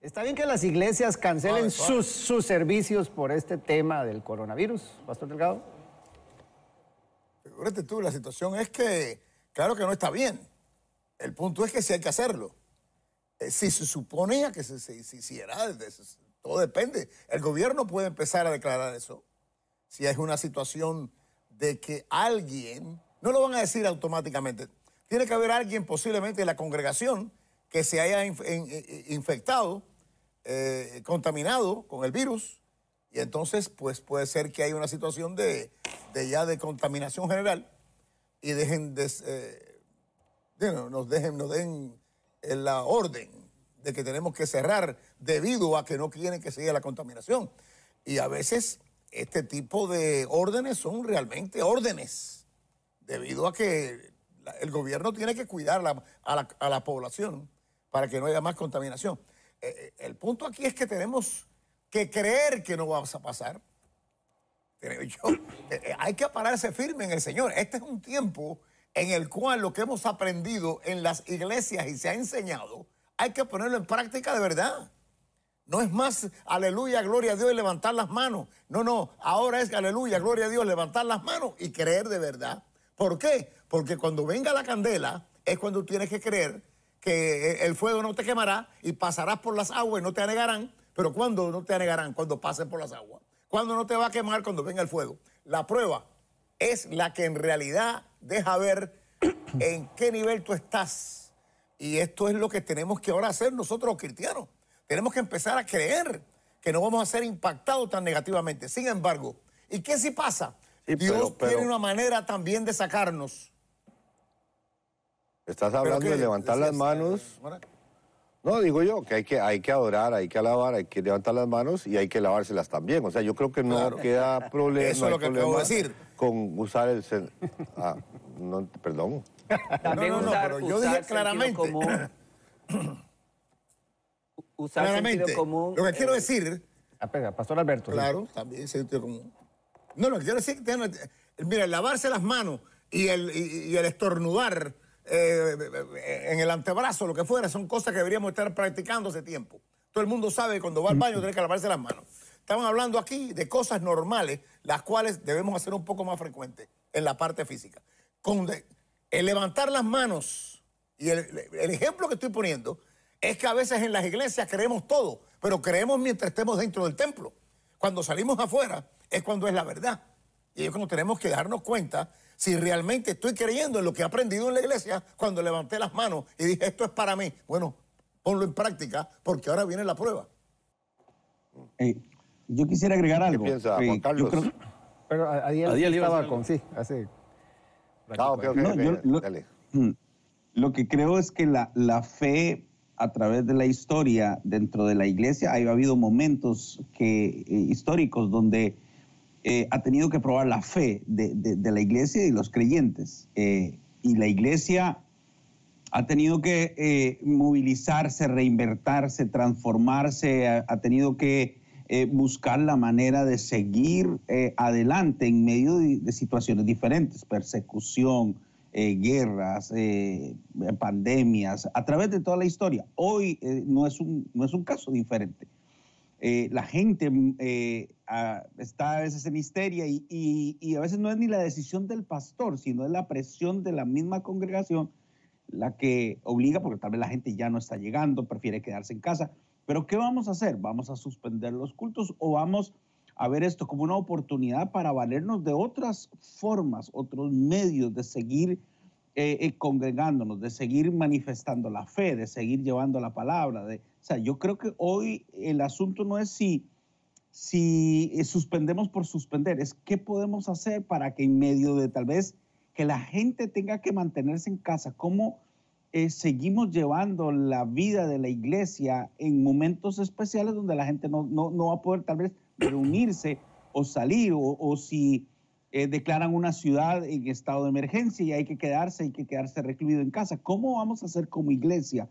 Está bien que las iglesias cancelen sus, servicios por este tema del coronavirus, Pastor Delgado. Fíjate tú, la situación es que, claro que no está bien. El punto es que si hay que hacerlo. Eh, si se suponía que se, hiciera, todo depende. El gobierno puede empezar a declarar eso. Si es una situación de que alguien, no lo van a decir automáticamente, tiene que haber alguien posiblemente en la congregación que se haya eh, eh, infectado, eh, contaminado con el virus. Y entonces, pues puede ser que haya una situación de, ya de contaminación general y dejen de, nos dejen, nos den la orden de que tenemos que cerrar debido a que no quieren que siga la contaminación. Y a veces este tipo de órdenes son realmente órdenes, debido a que el gobierno tiene que cuidar a la población para que no haya más contaminación. Eh, eh, el punto aquí es que tenemos que creer que no vamos a pasar. Eh, hay que pararse firme en el Señor. Este es un tiempo en el cual lo que hemos aprendido en las iglesias y se ha enseñado, hay que ponerlo en práctica de verdad. No es más aleluya, gloria a Dios y levantar las manos. No, no, ahora es aleluya, gloria a Dios, levantar las manos y creer de verdad. ¿Por qué? Porque cuando venga la candela es cuando tienes que creer que e-, el fuego no te quemará y pasarás por las aguas y no te anegarán. Pero ¿cuándo no te anegarán? Cuando pases por las aguas. ¿Cuándo no te va a quemar? Cuando venga el fuego. La prueba es la que en realidad deja ver en qué nivel tú estás. Y esto es lo que tenemos que ahora hacer nosotros los cristianos. Tenemos que empezar a creer que no vamos a ser impactados tan negativamente. Sin embargo, ¿y qué si pasa? Dios tiene una manera también de sacarnos Estás hablando de levantar las manos. No, digo yo, que hay, que hay que adorar, hay que alabar, hay que levantar las manos y hay que lavárselas también. O sea, yo creo que no queda problema. Eso es lo que acabo decir. Con usar el... Ah, no, perdón. También no, no, pero yo dije claramente. usar claramente. Lo que quiero decir... Apega, ah, Pastor Alberto. Claro, también sentido común. No, lo que quiero decir es que... Mira, lavarse las manos y el, y el estornudar eh, en el antebrazo, lo que fuera, son cosas que deberíamos estar practicando hace tiempo. Todo el mundo sabe que cuando va al baño tiene que lavarse las manos. Estaban hablando aquí de cosas normales, las cuales debemos hacer un poco más frecuentes en la parte física. Con el levantar las manos, y el, el ejemplo que estoy poniendo, es que a veces en las iglesias creemos todo, pero creemos mientras estemos dentro del templo. Cuando salimos afuera es cuando es la verdad. Y es cuando tenemos que darnos cuenta si realmente estoy creyendo en lo que he aprendido en la iglesia cuando levanté las manos y dije, esto es para mí. Bueno, ponlo en práctica porque ahora viene la prueba. Eh, yo quisiera agregar algo. ¿Qué piensa, eh, creo... Pero sí, lo, lo, que creo es que la, fe a través de la historia dentro de la iglesia ha habido momentos que, eh, históricos donde eh, ha tenido que probar la fe de, la iglesia y los creyentes. Eh, y la iglesia ha tenido que eh, movilizarse, reinvertirse, transformarse, ha, tenido que buscar la manera de seguir adelante en medio de, situaciones diferentes, persecución, guerras, pandemias, a través de toda la historia. Hoy no es un caso diferente. Eh, la gente mm, eh, ah, está a veces en histeria y, y, a veces no es ni la decisión del pastor, sino es la presión de la misma congregación la que obliga, porque tal vez la gente ya no está llegando, prefiere quedarse en casa. Pero ¿qué vamos a hacer? ¿Vamos a suspender los cultos o vamos a ver esto como una oportunidad para valernos de otras formas, otros medios de seguir eh, eh, congregándonos, de seguir manifestando la fe, de seguir llevando la palabra. De, o sea, yo creo que hoy el asunto no es si, si eh, suspendemos por suspender, es qué podemos hacer para que en medio de tal vez que la gente tenga que mantenerse en casa, cómo seguimos llevando la vida de la iglesia en momentos especiales donde la gente no, no, va a poder tal vez reunirse o salir o, o si eh, declaran una ciudad en estado de emergencia y hay que quedarse, hay que quedarse recluido en casa. ¿Cómo vamos a hacer como iglesia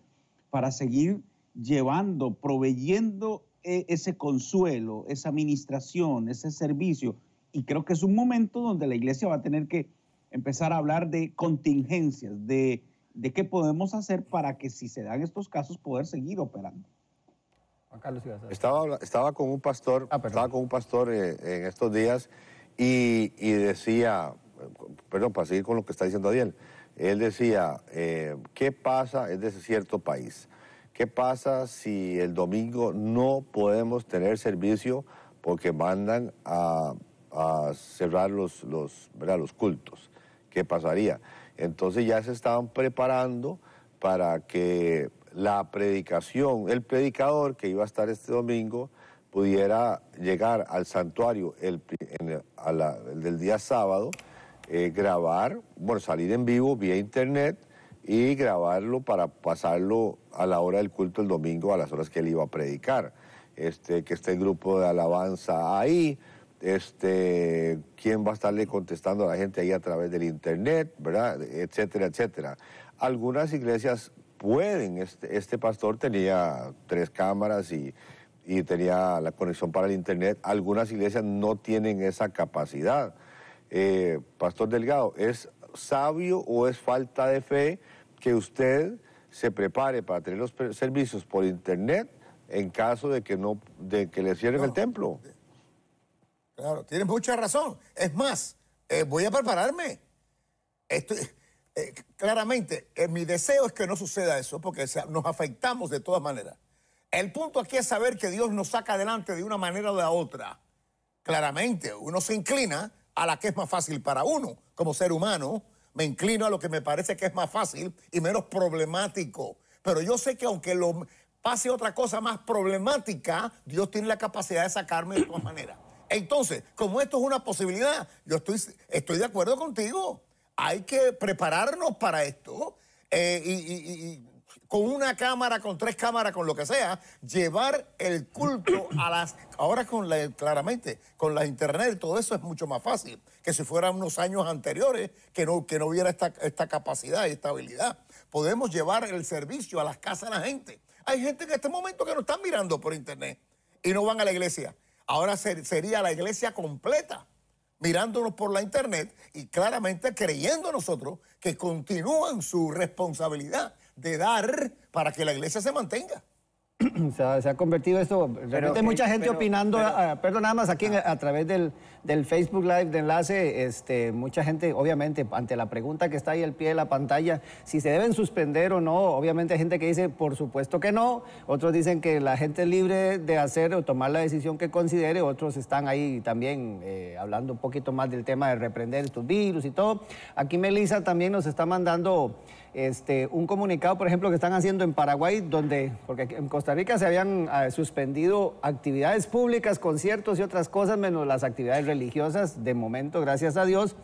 para seguir llevando, proveyendo eh, ese consuelo, esa administración, ese servicio? Y creo que es un momento donde la iglesia va a tener que empezar a hablar de contingencias, de, qué podemos hacer para que si se dan estos casos poder seguir operando. Juan Carlos, estaba, estaba con un pastor, ah, estaba con un pastor eh, en estos días y, decía, perdón, para seguir con lo que está diciendo Adiel, él decía, eh, ¿qué pasa en ese cierto país? ¿Qué pasa si el domingo no podemos tener servicio porque mandan a, cerrar los, los cultos? ¿Qué pasaría? Entonces ya se estaban preparando para que la predicación, el predicador que iba a estar este domingo, pudiera llegar al santuario el, del día sábado, eh, grabar, bueno, salir en vivo vía internet y grabarlo para pasarlo a la hora del culto el domingo, a las horas que él iba a predicar. Este, que esté el grupo de alabanza ahí, este, quién va a estarle contestando a la gente ahí a través del internet, ¿verdad? Etcétera, etcétera. Algunas iglesias pueden, este, este pastor tenía tres cámaras y y tenía la conexión para el Internet. Algunas iglesias no tienen esa capacidad. Eh, Pastor Delgado, ¿es sabio o es falta de fe que usted se prepare para tener los servicios por Internet en caso de que, no, de que le cierren el templo? Claro, tiene mucha razón. Es más, eh, voy a prepararme. Eh, claramente, mi deseo es que no suceda eso porque nos afectamos de todas maneras. El punto aquí es saber que Dios nos saca adelante de una manera o de otra. Claramente, uno se inclina a la que es más fácil para uno como ser humano. Me inclino a lo que me parece que es más fácil y menos problemático. Pero yo sé que aunque lo pase otra cosa más problemática, Dios tiene la capacidad de sacarme de todas maneras. Entonces, como esto es una posibilidad, yo estoy, de acuerdo contigo. Hay que prepararnos para esto. Eh, y con una cámara, con tres cámaras, con lo que sea, llevar el culto a las... Ahora con claramente, con la internet, todo eso es mucho más fácil que si fueran unos años anteriores que no, que no hubiera esta, capacidad y esta habilidad. Podemos llevar el servicio a las casas de la gente. Hay gente en este momento que no están mirando por internet y no van a la iglesia. Ahora sería la iglesia completa mirándonos por la internet y claramente creyendo nosotros que continúan su responsabilidad de dar para que la iglesia se mantenga. se, ha, convertido esto. mucha gente opinando, eh, perdón, nada más aquí a través del, Facebook Live de enlace, este, mucha gente, obviamente, ante la pregunta que está ahí al pie de la pantalla, si se deben suspender o no, obviamente hay gente que dice, por supuesto que no, otros dicen que la gente es libre de hacer o tomar la decisión que considere, otros están ahí también eh, hablando un poquito más del tema de reprender estos virus y todo. Aquí Melissa también nos está mandando este, un comunicado, por ejemplo, que están haciendo en Paraguay, donde, porque en Costa Costa Rica se habían ah, suspendido actividades públicas, conciertos y otras cosas, menos las actividades religiosas, de momento, gracias a Dios.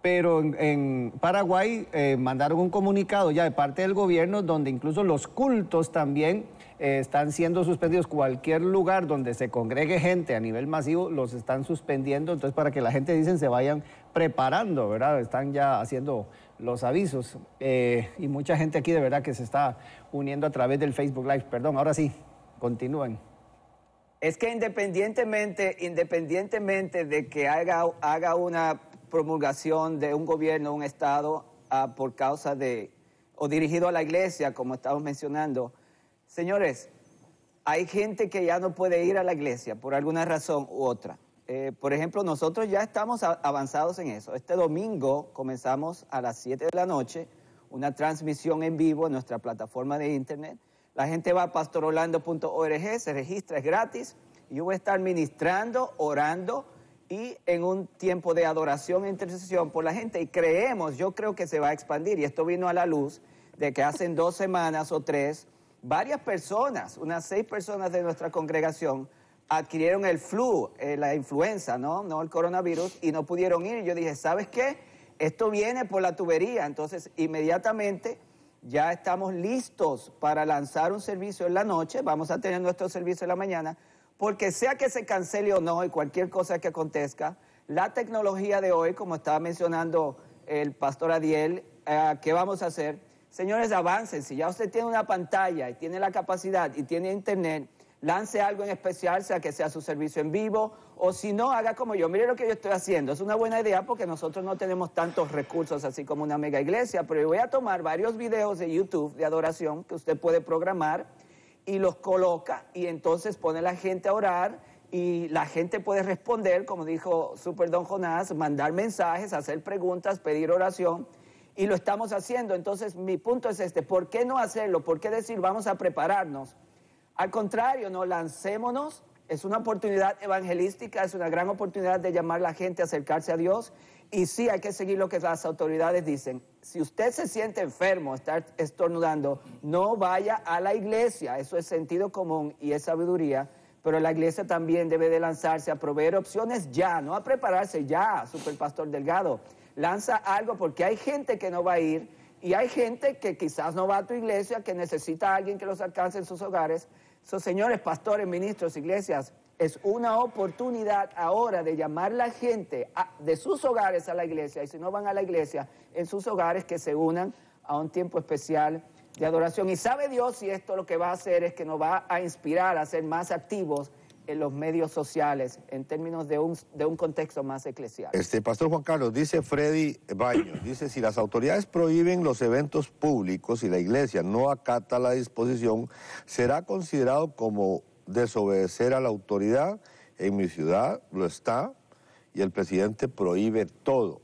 Pero en, Paraguay eh, mandaron un comunicado ya de parte del gobierno donde incluso los cultos también eh, están siendo suspendidos. Cualquier lugar donde se congregue gente a nivel masivo los están suspendiendo. Entonces, para que la gente, dicen, se vayan preparando, ¿verdad? Están ya haciendo los avisos. Eh, y mucha gente aquí de verdad que se está uniendo a través del Facebook Live. Perdón, ahora sí, continúen. Es que independientemente, independientemente de que haga, haga una promulgación de un gobierno, un Estado, ah, por causa de, o dirigido a la iglesia, como estamos mencionando, señores, hay gente que ya no puede ir a la iglesia por alguna razón u otra. Eh, por ejemplo, nosotros ya estamos avanzados en eso. Este domingo comenzamos a las 7 de la noche una transmisión en vivo en nuestra plataforma de internet. La gente va a pastorolando.org, se registra, es gratis. yo voy a estar ministrando, orando y en un tiempo de adoración e intercesión por la gente. Y creemos, yo creo que se va a expandir. Y esto vino a la luz de que hace dos semanas o tres, varias personas, unas seis personas de nuestra congregación, adquirieron el flu, eh, la influenza, ¿no? No el coronavirus, y no pudieron ir. yo dije, ¿sabes qué? Esto viene por la tubería. Entonces, inmediatamente ya estamos listos para lanzar un servicio en la noche. Vamos a tener nuestro servicio en la mañana, porque sea que se cancele o no y cualquier cosa que acontezca, la tecnología de hoy, como estaba mencionando el pastor Adiel, eh, ¿qué vamos a hacer? Señores, avancen. Si ya usted tiene una pantalla y tiene la capacidad y tiene internet, lance algo en especial, sea que sea su servicio en vivo, o si no, haga como yo, mire lo que yo estoy haciendo. Es una buena idea porque nosotros no tenemos tantos recursos así como una mega iglesia, pero yo voy a tomar varios videos de YouTube de adoración que usted puede programar y los coloca y entonces pone la gente a orar y la gente puede responder, como dijo Super Don Jonás, mandar mensajes, hacer preguntas, pedir oración y lo estamos haciendo. Entonces mi punto es este, ¿por qué no hacerlo? ¿Por qué decir vamos a prepararnos? Al contrario, no lancémonos. Es una oportunidad evangelística, es una gran oportunidad de llamar a la gente a acercarse a Dios. Y sí, hay que seguir lo que las autoridades dicen. Si usted se siente enfermo, está estornudando, no vaya a la iglesia. Eso es sentido común y es sabiduría. Pero la iglesia también debe de lanzarse a proveer opciones ya, no a prepararse ya, super pastor delgado. Lanza algo porque hay gente que no va a ir y hay gente que quizás no va a tu iglesia, que necesita a alguien que los alcance en sus hogares. Sus señores, pastores, ministros, iglesias, es una oportunidad ahora de llamar la gente de sus hogares a la iglesia. Y si no van a la iglesia, en sus hogares que se unan a un tiempo especial de adoración. Y sabe Dios si esto lo que va a hacer es que nos va a inspirar a ser más activos los medios sociales en términos de un, contexto más eclesial. Este pastor Juan Carlos dice Freddy Baños, dice si las autoridades prohíben los eventos públicos y la iglesia no acata la disposición, será considerado como desobedecer a la autoridad. En mi ciudad lo está y el presidente prohíbe todo.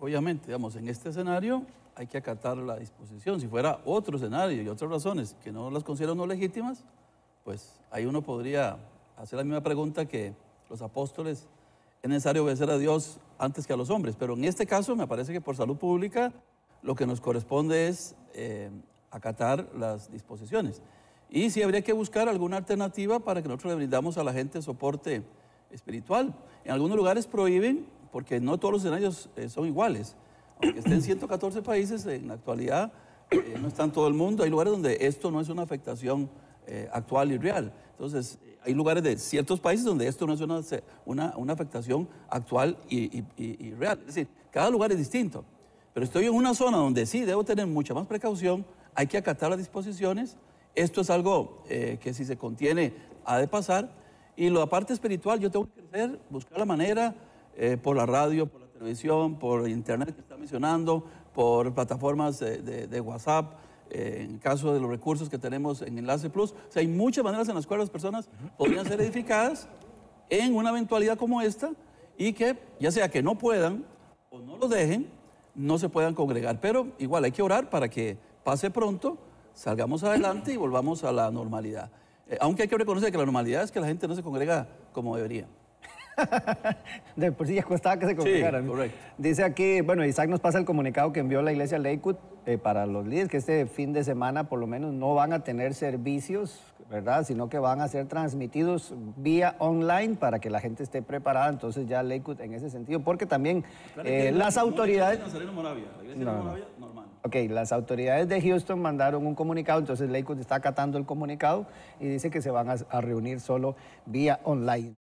Obviamente, digamos, en este escenario hay que acatar la disposición. Si fuera otro escenario y otras razones que no las considero no legítimas, pues ahí uno podría hacer la misma pregunta que los apóstoles, es necesario obedecer a Dios antes que a los hombres, pero en este caso me parece que por salud pública lo que nos corresponde es eh, acatar las disposiciones. Y si habría que buscar alguna alternativa para que nosotros le brindamos a la gente soporte espiritual. En algunos lugares prohíben, porque no todos los escenarios eh, son iguales. Aunque estén 114 países, en la actualidad eh, no está en todo el mundo. Hay lugares donde esto no es una afectación eh, actual y real. Entonces, eh, hay lugares de ciertos países donde esto no es una, una, afectación actual y, real. Es decir, cada lugar es distinto. Pero estoy en una zona donde sí debo tener mucha más precaución, hay que acatar las disposiciones. Esto es algo eh, que si se contiene ha de pasar. Y la parte espiritual, yo tengo que crecer, buscar la manera por la radio, por la televisión, por internet que está mencionando, por plataformas de WhatsApp, eh, en caso de los recursos que tenemos en Enlace Plus. hay muchas maneras en las cuales las personas podrían ser edificadas en una eventualidad como esta y que, ya sea que no puedan o no lo dejen, no se puedan congregar. Pero igual hay que orar para que pase pronto, salgamos adelante y volvamos a la normalidad. Eh, aunque hay que reconocer que la normalidad es que la gente no se congrega como debería. de por sí ya costaba que se comunicaran. Dice aquí, bueno, Isaac nos pasa el comunicado que envió la iglesia Lakewood eh, para los líderes, que este fin de semana por lo menos no van a tener servicios, ¿verdad? Sino que van a ser transmitidos vía online para que la gente esté preparada. Entonces ya Lakewood en ese sentido, porque también eh, las autoridades... okay Moravia, la iglesia Moravia, normal. Ok, las autoridades de Houston mandaron un comunicado, entonces Lakewood está acatando el comunicado y dice que se van a reunir solo vía online.